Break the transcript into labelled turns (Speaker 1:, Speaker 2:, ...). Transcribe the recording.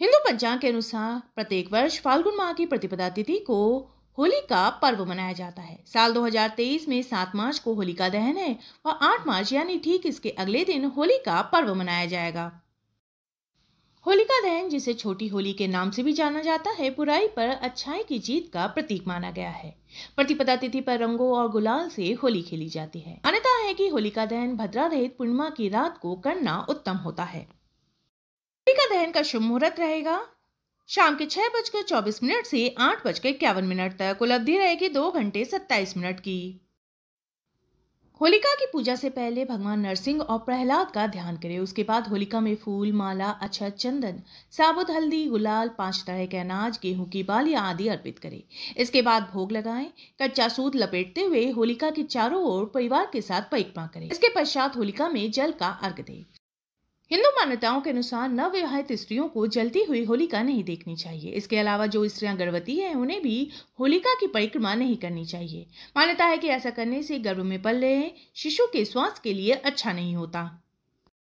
Speaker 1: हिंदू पंचांग के अनुसार प्रत्येक वर्ष फाल्गुन माह की प्रतिपदा तिथि को होली का पर्व मनाया जाता है साल 2023 में 7 मार्च को होलिका दहन है और 8 मार्च यानी ठीक इसके अगले दिन होली का पर्व मनाया जाएगा होलिका दहन जिसे छोटी होली के नाम से भी जाना जाता है बुराई पर अच्छाई की जीत का प्रतीक माना गया है प्रतिपदा तिथि पर रंगों और गुलाल से होली खेली जाती है मान्यता है कि होलिका दहन भद्रा रहित पूर्णिमा की रात को करना उत्तम होता है ग्रहण का शुभ मुहूर्त रहेगा शाम के छह बजकर चौबीस मिनट से आठ बजकर इक्यावन मिनट तक उपलब्धि रहेगी दो घंटे सत्ताईस मिनट की होलिका की पूजा से पहले भगवान नरसिंह और प्रहलाद का ध्यान करें उसके बाद होलिका में फूल माला अच्छा चंदन साबुत हल्दी गुलाल पांच तरह के अनाज गेहूं की बाली आदि अर्पित करें इसके बाद भोग लगाएं कच्चा सूत लपेटते हुए होलिका के चारों ओर परिवार के साथ परिक्रमा करें इसके पश्चात होलिका में जल का अर्घ दें हिंदू मान्यताओं के अनुसार नवविवाहित स्त्रियों को जलती हुई होलिका नहीं देखनी चाहिए इसके अलावा जो स्त्रियां गर्भवती हैं उन्हें भी होलिका की परिक्रमा नहीं करनी चाहिए मान्यता है कि ऐसा करने से गर्भ में पल रहे शिशु के स्वास्थ्य के लिए अच्छा नहीं होता